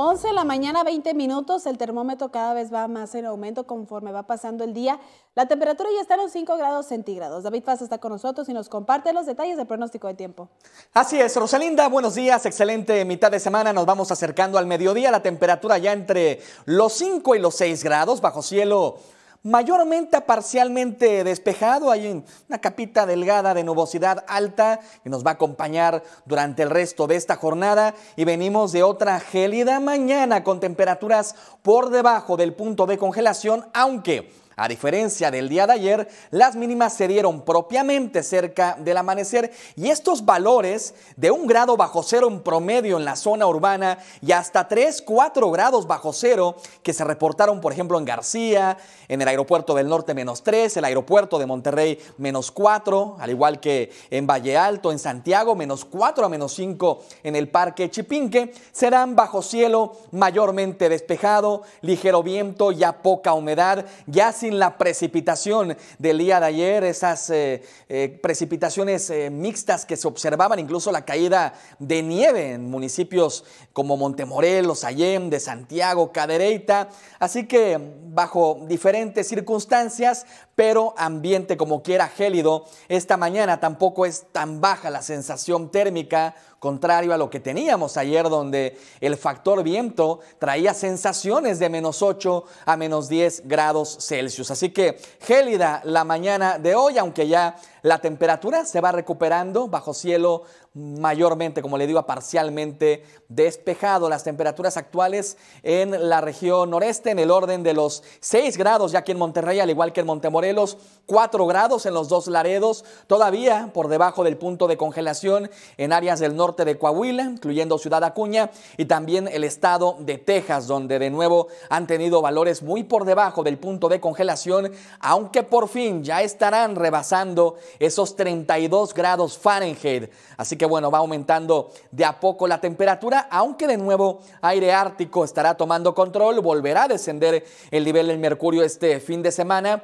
11 de la mañana, 20 minutos, el termómetro cada vez va más en aumento conforme va pasando el día. La temperatura ya está en los 5 grados centígrados. David Paz está con nosotros y nos comparte los detalles del pronóstico de tiempo. Así es, Rosalinda, buenos días, excelente mitad de semana, nos vamos acercando al mediodía, la temperatura ya entre los 5 y los 6 grados, bajo cielo mayormente a parcialmente despejado. Hay una capita delgada de nubosidad alta que nos va a acompañar durante el resto de esta jornada y venimos de otra gélida mañana con temperaturas por debajo del punto de congelación, aunque a diferencia del día de ayer, las mínimas se dieron propiamente cerca del amanecer y estos valores de un grado bajo cero en promedio en la zona urbana y hasta 3, 4 grados bajo cero que se reportaron, por ejemplo, en García, en el aeropuerto del norte menos 3, el aeropuerto de Monterrey menos 4, al igual que en Valle Alto, en Santiago menos 4 a menos 5 en el Parque Chipinque, serán bajo cielo mayormente despejado, ligero viento, ya poca humedad, ya sin la precipitación del día de ayer, esas eh, eh, precipitaciones eh, mixtas que se observaban, incluso la caída de nieve en municipios como Montemorelos, Allén, de Santiago, Cadereyta. Así que bajo diferentes circunstancias, pero ambiente como quiera gélido. Esta mañana tampoco es tan baja la sensación térmica, contrario a lo que teníamos ayer donde el factor viento traía sensaciones de menos 8 a menos 10 grados Celsius. Así que gélida la mañana de hoy, aunque ya la temperatura se va recuperando bajo cielo mayormente, como le digo, parcialmente despejado. Las temperaturas actuales en la región noreste en el orden de los 6 grados, ya que en Monterrey, al igual que en Montemorelos, 4 grados en los dos Laredos, todavía por debajo del punto de congelación en áreas del norte de Coahuila, incluyendo Ciudad Acuña y también el estado de Texas, donde de nuevo han tenido valores muy por debajo del punto de congelación, aunque por fin ya estarán rebasando esos 32 grados Fahrenheit. Así que bueno, va aumentando de a poco la temperatura, aunque de nuevo aire ártico estará tomando control, volverá a descender el nivel del mercurio este fin de semana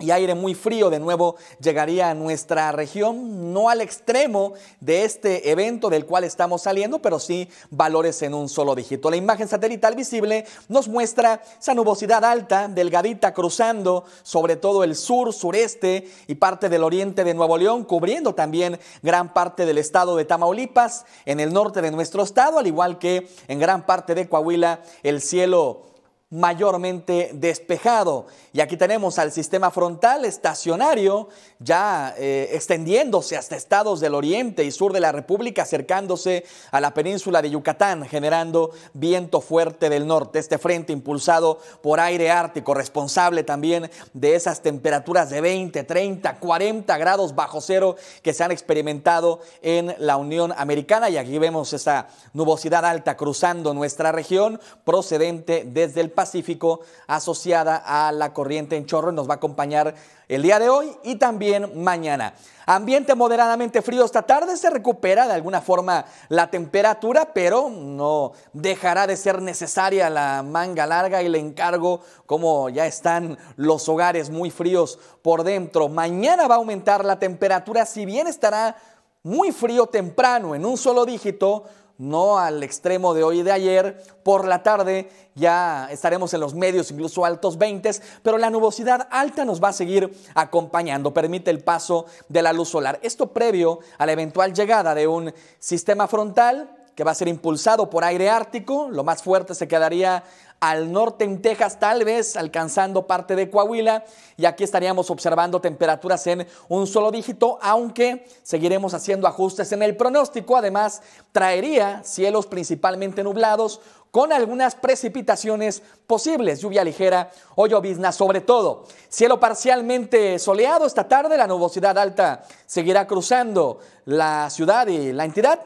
y aire muy frío de nuevo llegaría a nuestra región, no al extremo de este evento del cual estamos saliendo, pero sí valores en un solo dígito. La imagen satelital visible nos muestra esa nubosidad alta, delgadita, cruzando sobre todo el sur, sureste y parte del oriente de Nuevo León, cubriendo también gran parte del estado de Tamaulipas, en el norte de nuestro estado, al igual que en gran parte de Coahuila, el cielo mayormente despejado. Y aquí tenemos al sistema frontal estacionario ya eh, extendiéndose hasta estados del oriente y sur de la República, acercándose a la península de Yucatán, generando viento fuerte del norte. Este frente impulsado por aire ártico, responsable también de esas temperaturas de 20, 30, 40 grados bajo cero que se han experimentado en la Unión Americana. Y aquí vemos esa nubosidad alta cruzando nuestra región procedente desde el Pacífico asociada a la corriente en chorro. Nos va a acompañar el día de hoy y también mañana. Ambiente moderadamente frío esta tarde. Se recupera de alguna forma la temperatura, pero no dejará de ser necesaria la manga larga y le encargo como ya están los hogares muy fríos por dentro. Mañana va a aumentar la temperatura, si bien estará muy frío temprano en un solo dígito no al extremo de hoy y de ayer. Por la tarde ya estaremos en los medios, incluso altos 20, pero la nubosidad alta nos va a seguir acompañando, permite el paso de la luz solar. Esto previo a la eventual llegada de un sistema frontal que va a ser impulsado por aire ártico, lo más fuerte se quedaría al norte en Texas, tal vez alcanzando parte de Coahuila. Y aquí estaríamos observando temperaturas en un solo dígito, aunque seguiremos haciendo ajustes en el pronóstico. Además, traería cielos principalmente nublados con algunas precipitaciones posibles, lluvia ligera o llovizna sobre todo. Cielo parcialmente soleado esta tarde, la nubosidad alta seguirá cruzando la ciudad y la entidad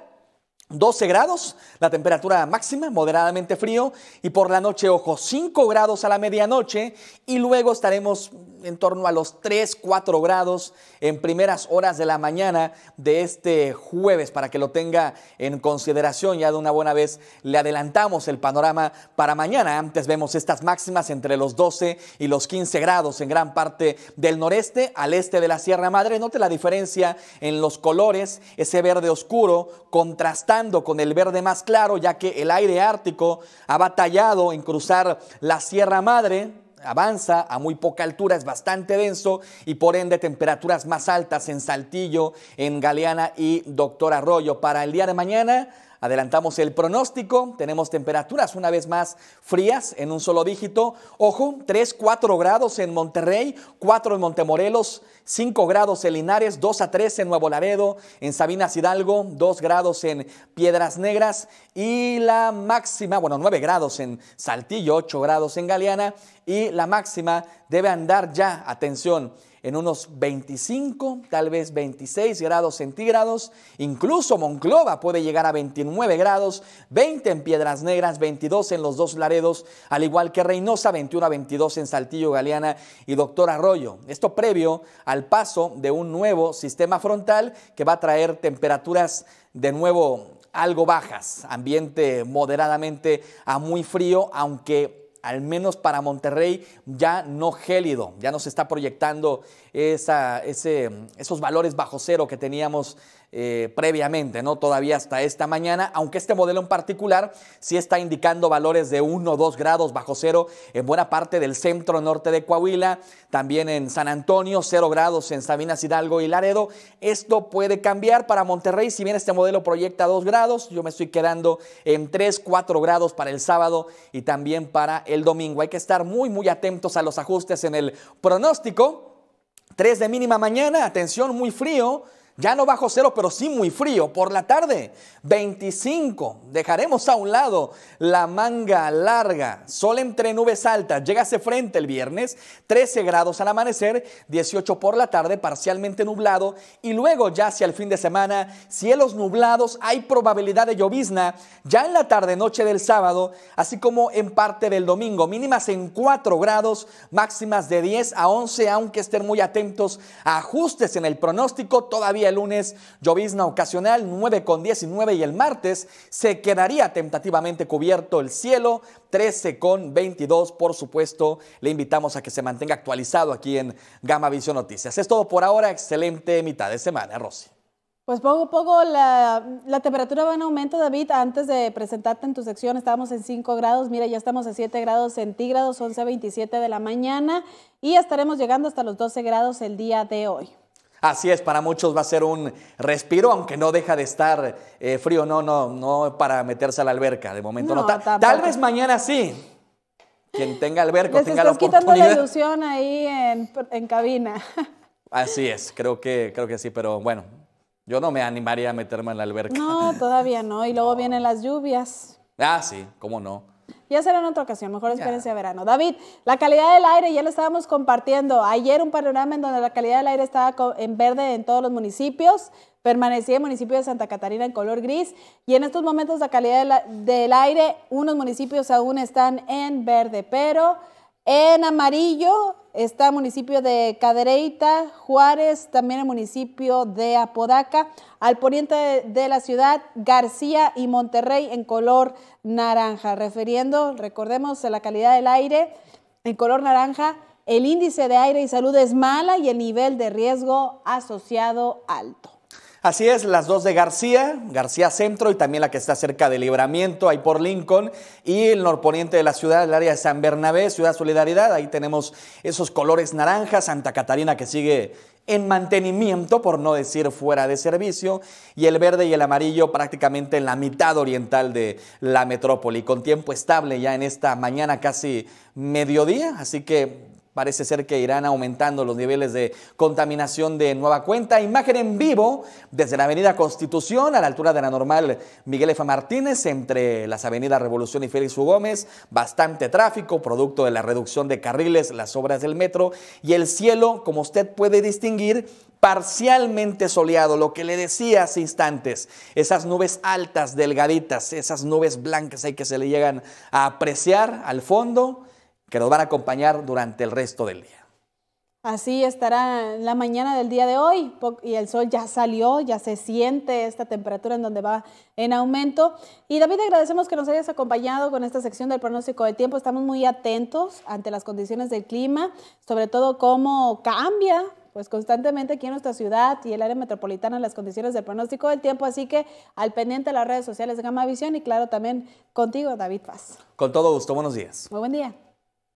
12 grados, la temperatura máxima, moderadamente frío, y por la noche, ojo, 5 grados a la medianoche, y luego estaremos en torno a los 3, 4 grados en primeras horas de la mañana de este jueves, para que lo tenga en consideración, ya de una buena vez le adelantamos el panorama para mañana, antes vemos estas máximas entre los 12 y los 15 grados en gran parte del noreste, al este de la Sierra Madre, note la diferencia en los colores, ese verde oscuro contrastante, con el verde más claro, ya que el aire ártico ha batallado en cruzar la Sierra Madre, avanza a muy poca altura, es bastante denso y por ende temperaturas más altas en Saltillo, en Galeana y Doctor Arroyo. Para el día de mañana Adelantamos el pronóstico, tenemos temperaturas una vez más frías en un solo dígito. Ojo, 3, 4 grados en Monterrey, 4 en Montemorelos, 5 grados en Linares, 2 a 3 en Nuevo Laredo, en Sabinas Hidalgo, 2 grados en Piedras Negras y la máxima, bueno, 9 grados en Saltillo, 8 grados en Galeana y la máxima debe andar ya, atención, en unos 25, tal vez 26 grados centígrados. Incluso Monclova puede llegar a 29 grados, 20 en Piedras Negras, 22 en Los Dos Laredos, al igual que Reynosa, 21 a 22 en Saltillo Galeana y Doctor Arroyo. Esto previo al paso de un nuevo sistema frontal que va a traer temperaturas de nuevo algo bajas, ambiente moderadamente a muy frío, aunque al menos para Monterrey, ya no gélido, ya nos está proyectando esos valores bajo cero que teníamos eh, previamente, ¿no? Todavía hasta esta mañana, aunque este modelo en particular sí está indicando valores de 1 o 2 grados bajo cero en buena parte del centro norte de Coahuila, también en San Antonio, 0 grados en Sabinas Hidalgo y Laredo. Esto puede cambiar para Monterrey, si bien este modelo proyecta 2 grados, yo me estoy quedando en 3, 4 grados para el sábado y también para el domingo. Hay que estar muy, muy atentos a los ajustes en el pronóstico. 3 de mínima mañana, atención, muy frío. Ya no bajo cero, pero sí muy frío. Por la tarde, 25. Dejaremos a un lado la manga larga. Sol entre nubes altas. Llega hacia frente el viernes. 13 grados al amanecer. 18 por la tarde, parcialmente nublado. Y luego ya hacia el fin de semana, cielos nublados. Hay probabilidad de llovizna ya en la tarde-noche del sábado, así como en parte del domingo. Mínimas en 4 grados, máximas de 10 a 11, aunque estén muy atentos a ajustes en el pronóstico. Todavía el lunes llovizna ocasional 9 con 19 y el martes se quedaría tentativamente cubierto el cielo 13 con 22. Por supuesto, le invitamos a que se mantenga actualizado aquí en Gama Visión Noticias. Es todo por ahora. Excelente mitad de semana, Rosy. Pues poco a poco la, temperatura va en aumento, David. Antes de presentarte en tu sección, estábamos en 5 grados. Mira, ya estamos a 7 grados centígrados, 11.27 de la mañana. Y estaremos llegando hasta los 12 grados el día de hoy. Así es, para muchos va a ser un respiro, aunque no deja de estar eh, frío, no, no, no para meterse a la alberca, de momento no. tal vez mañana sí, quien tenga alberca tenga la oportunidad. quitando la ilusión ahí en, cabina. Así es, creo que, creo que sí, pero bueno, yo no me animaría a meterme a la alberca. No, todavía no, y luego vienen las lluvias. Ah, sí, cómo no. Ya será en otra ocasión, mejor experiencia de verano. David, la calidad del aire, ya lo estábamos compartiendo. Ayer un panorama en donde la calidad del aire estaba en verde en todos los municipios. Permanecía el municipio de Santa Catarina en color gris y en estos momentos la calidad del aire, unos municipios aún están en verde, pero en amarillo está el municipio de Cadereyta, Juárez, también el municipio de Apodaca, al poniente de la ciudad, García y Monterrey en color naranja, refiriendo, recordemos, la calidad del aire en color naranja, el índice de aire y salud es mala y el nivel de riesgo asociado alto. Así es, las dos de García, García Centro y también la que está cerca de Libramiento, ahí por Lincoln, y el norponiente de la ciudad, el área de San Bernabé, Ciudad Solidaridad, ahí tenemos esos colores naranjas, Santa Catarina que sigue en mantenimiento, por no decir fuera de servicio, y el verde y el amarillo prácticamente en la mitad oriental de la metrópoli, con tiempo estable ya en esta mañana casi mediodía, así que Parece ser que irán aumentando los niveles de contaminación de nueva cuenta. Imagen en vivo desde la Avenida Constitución a la altura de la normal Miguel F. Martínez entre las avenidas Revolución y Félix U. Gómez. Bastante tráfico, producto de la reducción de carriles, las obras del metro y el cielo, como usted puede distinguir, parcialmente soleado, lo que le decía hace instantes, esas nubes altas, delgaditas, esas nubes blancas ahí que se le llegan a apreciar al fondo que nos van a acompañar durante el resto del día. Así estará la mañana del día de hoy y el sol ya salió, ya se siente esta temperatura en donde va en aumento. Y David, agradecemos que nos hayas acompañado con esta sección del pronóstico de tiempo. Estamos muy atentos ante las condiciones del clima, sobre todo cómo cambia pues constantemente aquí en nuestra ciudad y el área metropolitana las condiciones del pronóstico del tiempo, así que al pendiente de las redes sociales de Gama Visión y claro también contigo David Paz. Con todo gusto, buenos días. Muy buen día.